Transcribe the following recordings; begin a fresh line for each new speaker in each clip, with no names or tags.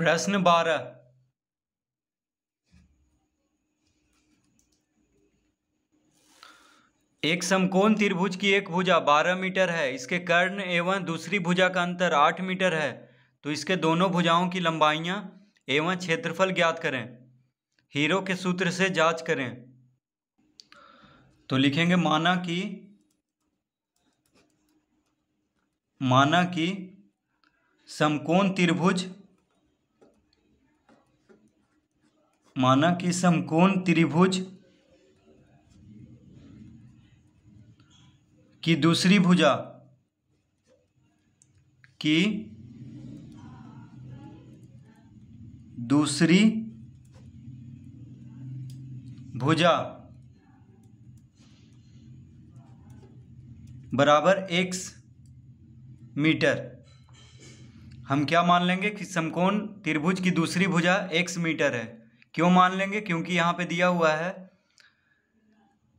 प्रश्न बारह एक समकोण त्रिभुज की एक भुजा बारह मीटर है इसके कर्ण एवं दूसरी भुजा का अंतर आठ मीटर है तो इसके दोनों भुजाओं की लंबाइयां एवं क्षेत्रफल ज्ञात करें हीरो के सूत्र से जांच करें तो लिखेंगे माना कि माना कि समकोण त्रिभुज माना कि समकोण त्रिभुज की दूसरी भुजा की दूसरी भुजा बराबर एक्स मीटर हम क्या मान लेंगे कि समकोण त्रिभुज की दूसरी भुजा एक्स मीटर है क्यों मान लेंगे क्योंकि यहाँ पे दिया हुआ है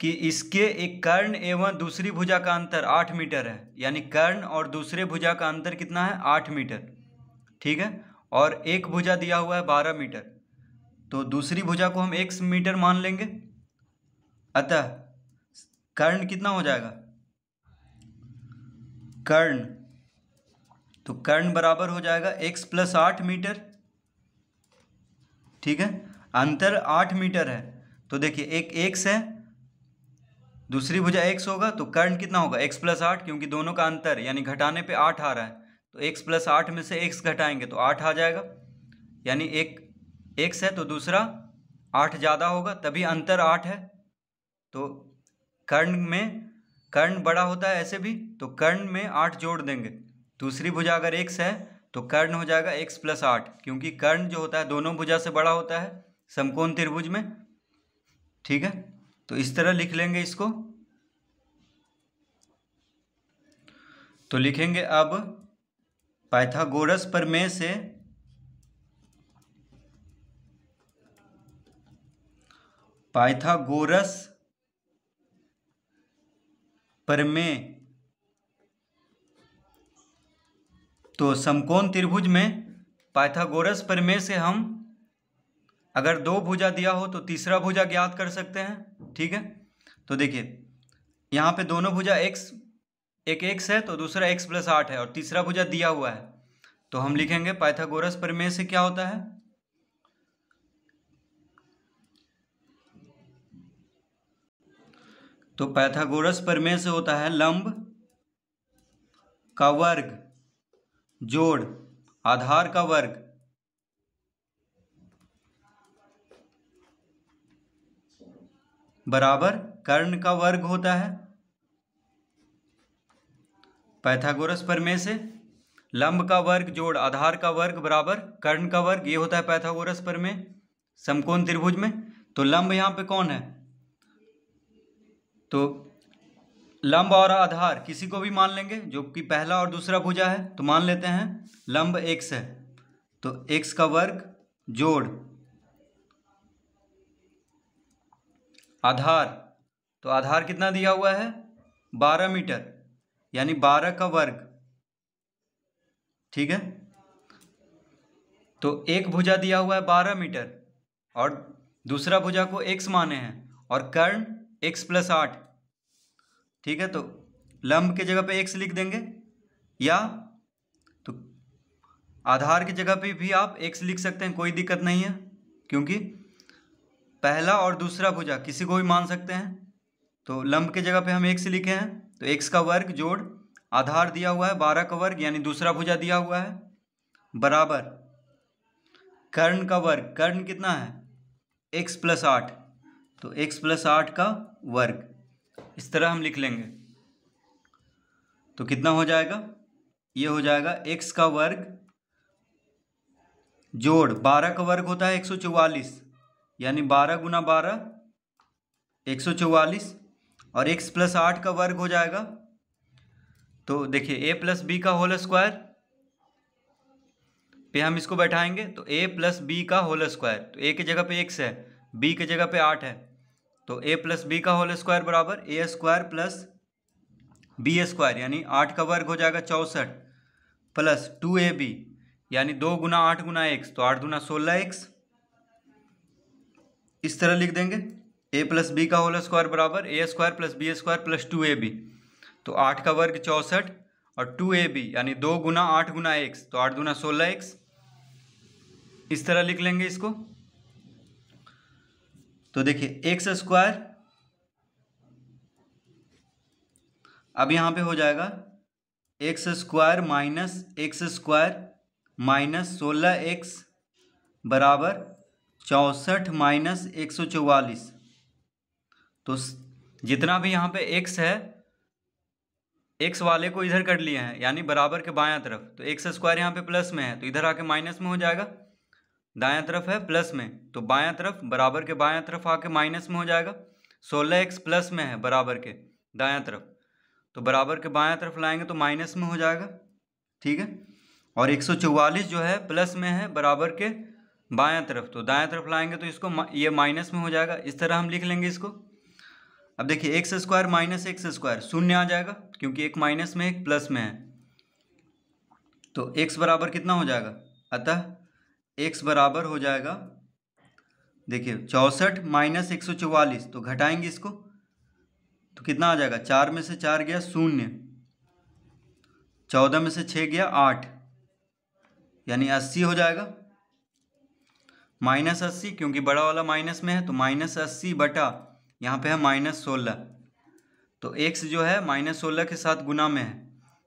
कि इसके एक कर्ण एवं दूसरी भुजा का अंतर आठ मीटर है यानी कर्ण और दूसरे भुजा का अंतर कितना है आठ मीटर ठीक है और एक भुजा दिया हुआ है बारह मीटर तो दूसरी भुजा को हम एक मीटर मान लेंगे अतः कर्ण कितना हो जाएगा कर्ण तो कर्ण बराबर हो जाएगा एक्स प्लस आठ मीटर ठीक है अंतर आठ मीटर है तो देखिए एक एक्स है दूसरी भुजा एक्स होगा तो कर्ण कितना होगा एक्स प्लस आठ क्योंकि दोनों का अंतर यानी घटाने पे आठ आ रहा है तो एक्स प्लस आठ में से एक्स घटाएंगे तो आठ आ जाएगा यानी एक एक्स है तो दूसरा आठ ज़्यादा होगा तभी अंतर आठ है तो कर्ण में कर्ण बड़ा होता है ऐसे भी तो कर्ण में आठ जोड़ देंगे दूसरी भुजा अगर एक्स है तो कर्ण हो जाएगा एक्स प्लस आठ क्योंकि कर्ण जो होता है दोनों भुजा से बड़ा होता है समकोण त्रिभुज में ठीक है तो इस तरह लिख लेंगे इसको तो लिखेंगे अब पाइथागोरस प्रमेय से पाइथागोरस प्रमेय तो समकोण त्रिभुज में पाइथागोरस परमेय से हम अगर दो भुजा दिया हो तो तीसरा भुजा ज्ञात कर सकते हैं ठीक है तो देखिए यहाँ पे दोनों भुजा एक्स एक एक्स है तो दूसरा एक्स प्लस आठ है और तीसरा भुजा दिया हुआ है तो हम लिखेंगे पाइथागोरस परिमेय से क्या होता है तो पैथागोरस परमेय से होता है लंब का वर्ग जोड़ आधार का वर्ग बराबर कर्ण का वर्ग होता है पैथागोरस प्रमेय से लंब का वर्ग जोड़ आधार का वर्ग बराबर कर्ण का वर्ग ये होता है पैथागोरस प्रमेय समकोण त्रिभुज में तो लंब यहां पे कौन है तो लंब और आधार किसी को भी मान लेंगे जो कि पहला और दूसरा भुजा है तो मान लेते हैं लंब एक्स है तो एक्स का वर्ग जोड़ आधार तो आधार कितना दिया हुआ है बारह मीटर यानी बारह का वर्ग ठीक है तो एक भुजा दिया हुआ है बारह मीटर और दूसरा भुजा को एक्स माने हैं और कर्ण एक्स प्लस आठ ठीक है तो लंब के जगह पे एक्स लिख देंगे या तो आधार की जगह पे भी आप एक्स लिख सकते हैं कोई दिक्कत नहीं है क्योंकि पहला और दूसरा भुजा किसी को भी मान सकते हैं तो लंब के जगह पे हम से लिखे हैं तो एक्स का वर्ग जोड़ आधार दिया हुआ है बारह का वर्ग यानी दूसरा भुजा दिया हुआ है बराबर कर्ण का वर्ग कर्ण कितना है एक्स प्लस आठ तो एक्स प्लस आठ का वर्ग इस तरह हम लिख लेंगे तो कितना हो जाएगा ये हो जाएगा एक्स का वर्ग जोड़ बारह का वर्ग होता है एक सौ चौवालीस यानी बारह गुना बारह एक सौ चौवालीस और एक्स प्लस आठ का वर्ग हो जाएगा तो देखिए ए प्लस बी का होल स्क्वायर पे हम इसको बैठाएंगे तो ए प्लस बी का होल स्क्वायर तो ए की जगह पे एक्स है बी की जगह पे आठ है तो ए प्लस बी का होल स्क्वायर बराबर A square plus B square यानी आठ का वर्ग हो जाएगा चौंसठ प्लस टू ए बी यानी दो गुना आठ गुना एक्स तो आठ गुना सोलह एक्स इस तरह लिख देंगे ए प्लस बी का होल स्क्वायर बराबर A square plus B square plus two A B तो आठ का वर्ग चौंसठ और टू ए बी यानी दो गुना आठ गुना एक्स तो आठ गुना सोलह एक्स इस तरह लिख लेंगे इसको तो देखिए एक्स स्क्वायर अब यहां पे हो जाएगा X square minus X square minus सोलह एक्स बराबर चौंसठ माइनस एक सौ चौवालीस तो जितना भी यहाँ पे एक्स है एक्स वाले को इधर कर लिए हैं यानी बराबर के बायां तरफ तो एक्स स्क्वायर यहाँ पे प्लस में है तो इधर आके माइनस में हो जाएगा दायां तरफ है प्लस में तो बायां तरफ बराबर के बायां तरफ आके माइनस में हो जाएगा सोलह एक्स प्लस में है बराबर के दायां तरफ तो बराबर के बायां तरफ लाएंगे तो माइनस में हो जाएगा ठीक है और एक सौ चौवालीस जो है प्लस में है बराबर के बायां तरफ तो दायां तरफ लाएंगे तो इसको ये माइनस में हो जाएगा इस तरह हम लिख लेंगे इसको अब देखिए X square minus X square शून्य आ जाएगा क्योंकि एक माइनस में एक प्लस में है तो एक्स बराबर कितना हो जाएगा अतः एक्स बराबर हो जाएगा देखिए चौंसठ माइनस एक सौ चौवालीस तो घटाएंगे इसको तो कितना आ जाएगा चार में से चार गया शून्य चौदह में से छः गया आठ यानी अस्सी हो जाएगा माइनस अस्सी क्योंकि बड़ा वाला माइनस में है तो माइनस अस्सी बटा यहाँ पे है माइनस सोलह तो एक्स जो है माइनस सोलह के साथ गुना में है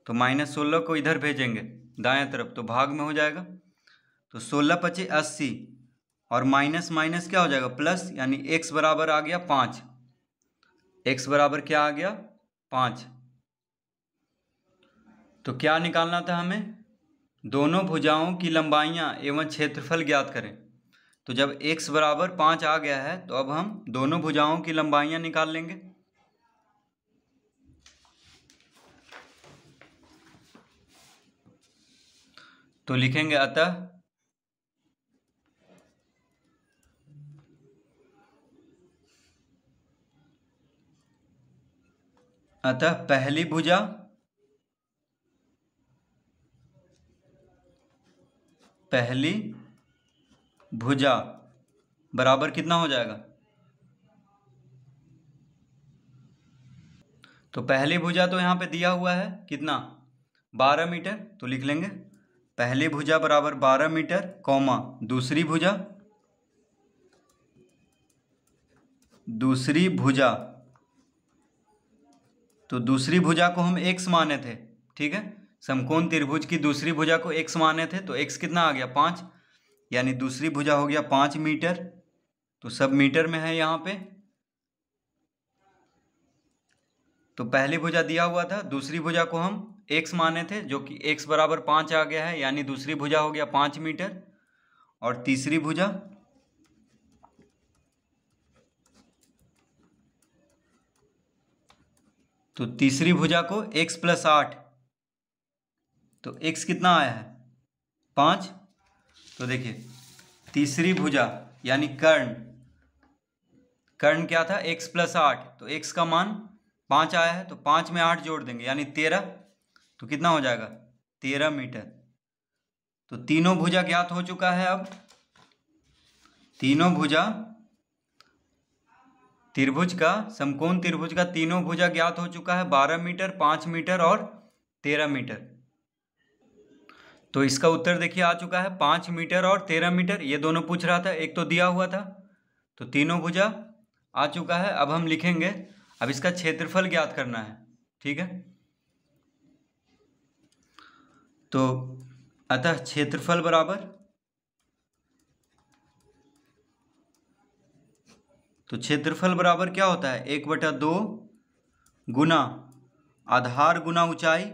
तो माइनस सोलह को इधर भेजेंगे दाएं तरफ तो भाग में हो जाएगा तो सोलह पचे अस्सी और माइनस माइनस क्या हो जाएगा प्लस यानी एक्स बराबर आ गया पाँच एक्स बराबर क्या आ गया पाँच तो क्या निकालना था हमें दोनों भुजाओं की लंबाइयाँ एवं क्षेत्रफल ज्ञात करें तो जब x बराबर पाँच आ गया है तो अब हम दोनों भुजाओं की लंबाइयाँ निकाल लेंगे तो लिखेंगे अतः अतः पहली भुजा पहली भुजा बराबर कितना हो जाएगा तो पहली भुजा तो यहाँ पे दिया हुआ है कितना बारह मीटर तो लिख लेंगे पहली भुजा बराबर बारह मीटर कौमा दूसरी भुजा दूसरी भुजा तो दूसरी भुजा को हम एक्स माने थे ठीक है समकोण त्रिभुज की दूसरी भुजा को एक्स माने थे तो एक्स कितना आ गया पाँच यानी दूसरी भुजा हो गया पाँच मीटर तो सब मीटर में है यहाँ पे तो पहली भुजा दिया हुआ था दूसरी भुजा को हम एक्स माने थे जो कि एक्स बराबर पाँच आ गया है यानी दूसरी भुजा हो गया पाँच मीटर और तीसरी भुजा तो तीसरी भुजा को एक्स प्लस आठ तो एक्स कितना आया है पाँच तो देखिए तीसरी भुजा यानी कर्ण कर्ण क्या था x प्लस आठ तो x का मान पाँच आया है तो पाँच में आठ जोड़ देंगे यानी तेरह तो कितना हो जाएगा तेरह मीटर तो तीनों भुजा ज्ञात हो चुका है अब तीनों भुजा त्रिभुज का समकोण त्रिभुज का तीनों भुजा ज्ञात हो चुका है बारह मीटर पाँच मीटर और तेरह मीटर तो इसका उत्तर देखिए आ चुका है पाँच मीटर और तेरह मीटर ये दोनों पूछ रहा था एक तो दिया हुआ था तो तीनों भुजा आ चुका है अब हम लिखेंगे अब इसका क्षेत्रफल ज्ञात करना है ठीक है तो अतः क्षेत्रफल बराबर तो क्षेत्रफल बराबर क्या होता है एक बटा दो गुना आधार गुना ऊंचाई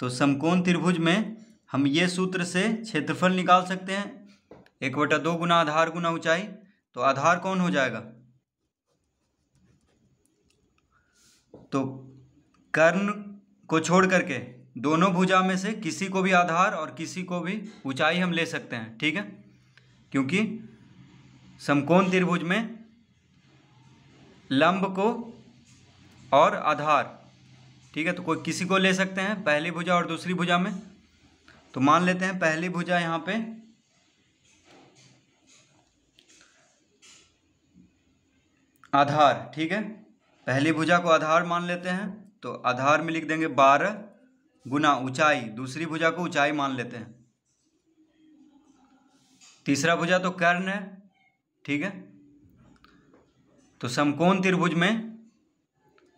तो समकोण त्रिभुज में हम ये सूत्र से क्षेत्रफल निकाल सकते हैं एक बटा दो गुना आधार गुना ऊंचाई तो आधार कौन हो जाएगा तो कर्ण को छोड़ करके दोनों भुजा में से किसी को भी आधार और किसी को भी ऊंचाई हम ले सकते हैं ठीक है क्योंकि समकोण त्रिभुज में लंब को और आधार ठीक है तो कोई किसी को ले सकते हैं पहली भुजा और दूसरी भुजा में तो मान लेते हैं पहली भुजा यहाँ पे आधार ठीक है पहली भुजा को आधार मान लेते हैं तो आधार में लिख देंगे बारह गुना ऊंचाई दूसरी भुजा को ऊंचाई मान लेते हैं तीसरा भुजा तो कर्ण है ठीक है तो समकोण त्रिभुज में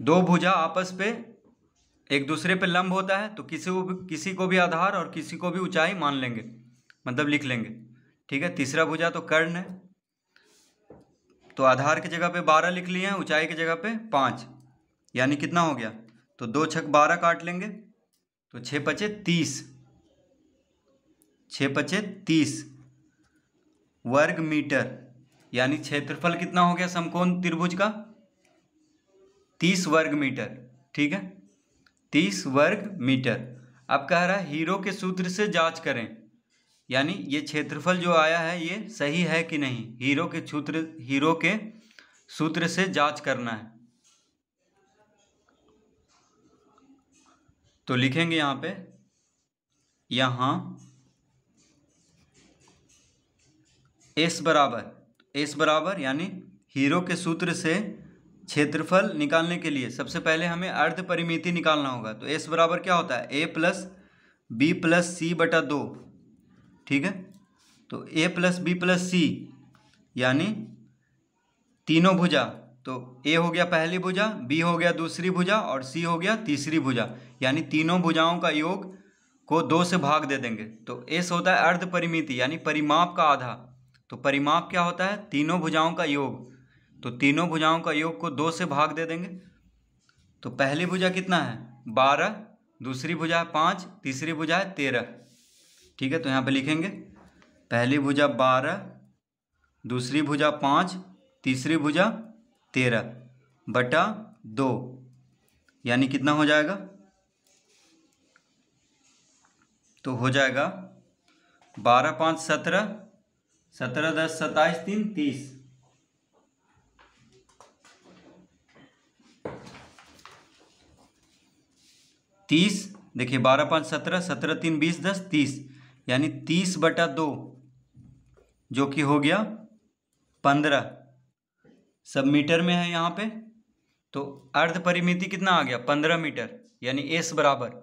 दो भुजा आपस पे एक दूसरे पर लंब होता है तो किसी को भी किसी को भी आधार और किसी को भी ऊंचाई मान लेंगे मतलब लिख लेंगे ठीक है तीसरा भुजा तो कर्ण है तो आधार की जगह पे बारह लिख लिए हैं ऊंचाई की जगह पे पाँच यानी कितना हो गया तो दो छक बारह काट लेंगे तो छः पचे तीस छः पचे तीस वर्ग मीटर यानी क्षेत्रफल कितना हो गया समकोण त्रिभुज का तीस वर्ग मीटर ठीक है तीस वर्ग मीटर अब कह रहा है हीरो के सूत्र से जांच करें यानी ये क्षेत्रफल जो आया है ये सही है कि नहीं हीरो के सूत्र हीरो के सूत्र से जांच करना है तो लिखेंगे यहाँ पे यहाँ एस बराबर एस बराबर यानी हीरो के सूत्र से क्षेत्रफल निकालने के लिए सबसे पहले हमें अर्ध परिमिति निकालना होगा तो एस बराबर क्या होता है A plus B plus C बटा दो ठीक है तो A plus B plus C यानी तीनों भुजा तो ए हो गया पहली भुजा बी हो गया दूसरी भुजा और सी हो गया तीसरी भुजा यानी तीनों भुजाओं का योग को दो से भाग दे देंगे तो एस होता है अर्ध परिमिति यानी परिमाप का आधा तो परिमाप क्या होता है तीनों भुजाओं का योग तो तीनों भुजाओं का योग को दो से भाग दे देंगे तो पहली भुजा कितना है बारह दूसरी भुजा है पाँच तीसरी भुजा है तेरह ठीक है तो यहाँ पे लिखेंगे पहली भुजा बारह दूसरी भुजा पाँच तीसरी भुजा तेरह बटा दो यानी कितना हो जाएगा तो हो जाएगा बारह पाँच सत्रह सत्रह दस सत्ताईस तीन तीस तीस देखिए बारह पाँच सत्रह सत्रह तीन बीस दस तीस यानी तीस बटा दो जो कि हो गया पंद्रह सब मीटर में है यहाँ पे तो अर्ध परिमिति कितना आ गया पंद्रह मीटर यानी एस बराबर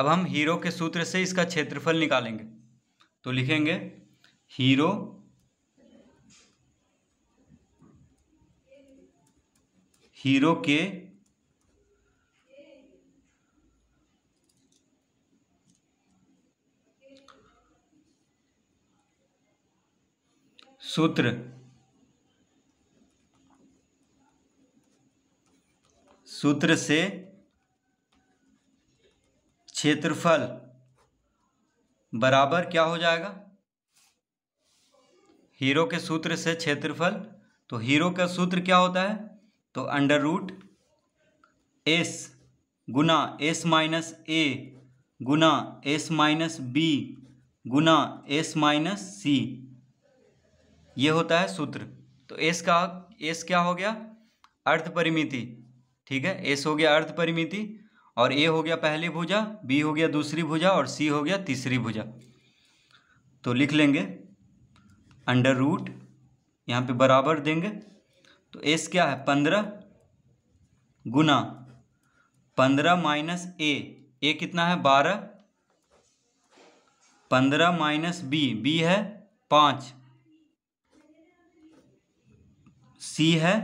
अब हम हीरो के सूत्र से इसका क्षेत्रफल निकालेंगे तो लिखेंगे हीरो हीरो के सूत्र सूत्र से क्षेत्रफल बराबर क्या हो जाएगा हीरो के सूत्र से क्षेत्रफल तो हीरो का सूत्र क्या होता है तो अंडर रूट एस गुना एस माइनस ए गुना एस माइनस बी गुना एस माइनस सी ये होता है सूत्र तो एस का एस क्या हो गया अर्थ परिमिति ठीक है एस हो गया अर्थ परिमिति और ए हो गया पहली भुजा बी हो गया दूसरी भुजा और सी हो गया तीसरी भुजा तो लिख लेंगे अंडर रूट यहाँ पे बराबर देंगे तो एस क्या है पंद्रह गुना पंद्रह माइनस ए ए कितना है बारह पंद्रह माइनस बी बी है पाँच सी है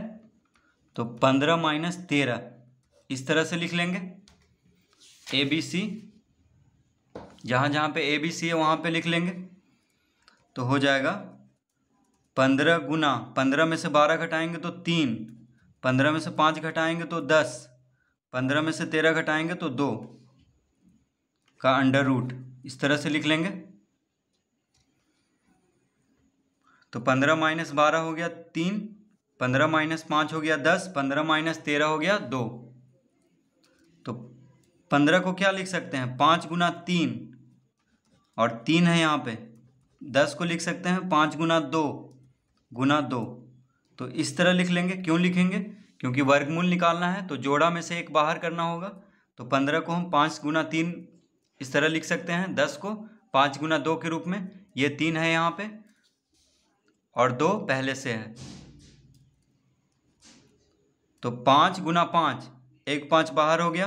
तो पंद्रह माइनस तेरह इस तरह से लिख लेंगे ए बी सी जहाँ जहाँ पे ए बी सी है वहाँ पे लिख लेंगे तो हो जाएगा पंद्रह गुना पंद्रह में से बारह घटाएंगे तो तीन पंद्रह में से पाँच घटाएंगे तो दस पंद्रह में से तेरह घटाएंगे तो दो का अंडर रूट इस तरह से लिख लेंगे तो पंद्रह माइनस बारह हो गया तीन पंद्रह माइनस पाँच हो गया दस पंद्रह माइनस तेरह हो गया दो तो पंद्रह को क्या लिख सकते हैं पाँच गुना तीन और तीन है यहाँ पे दस को लिख सकते हैं पाँच गुना दो गुना दो तो इस तरह लिख लेंगे क्यों लिखेंगे क्योंकि वर्गमूल निकालना है तो जोड़ा में से एक बाहर करना होगा तो पंद्रह को हम पाँच गुना तीन इस तरह लिख सकते हैं दस को पाँच गुना दो के रूप में ये तीन है यहाँ पे और दो पहले से है तो पाँच गुना पाँच एक पाँच बाहर हो गया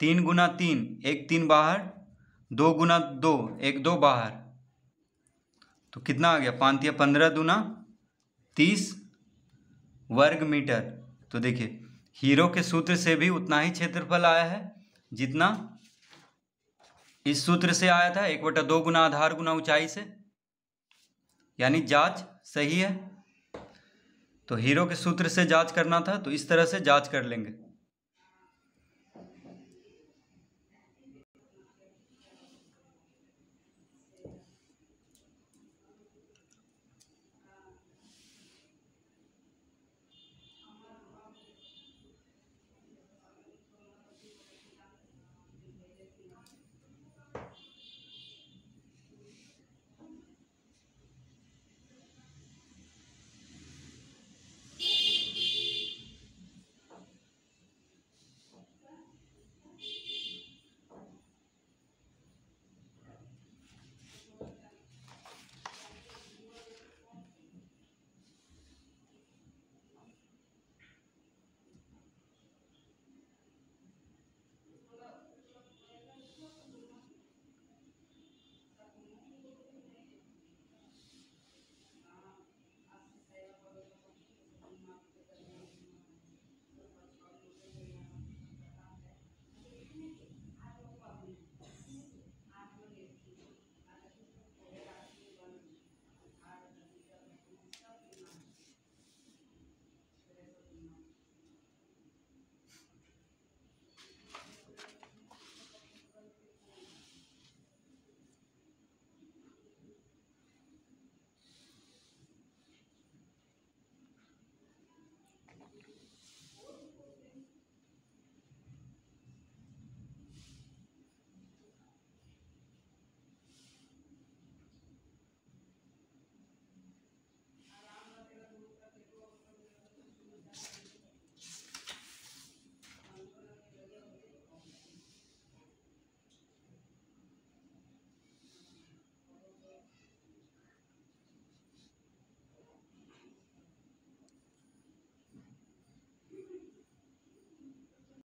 तीन गुना तीन एक तीन बाहर दो गुना दो एक दो बाहर तो कितना आ गया पाँच या पंद्रह दुना तीस वर्ग मीटर तो देखिए हीरो के सूत्र से भी उतना ही क्षेत्रफल आया है जितना इस सूत्र से आया था एक बटा दो गुना आधार गुना ऊंचाई से यानी जांच सही है तो हीरो के सूत्र से जांच करना था तो इस तरह से जांच कर लेंगे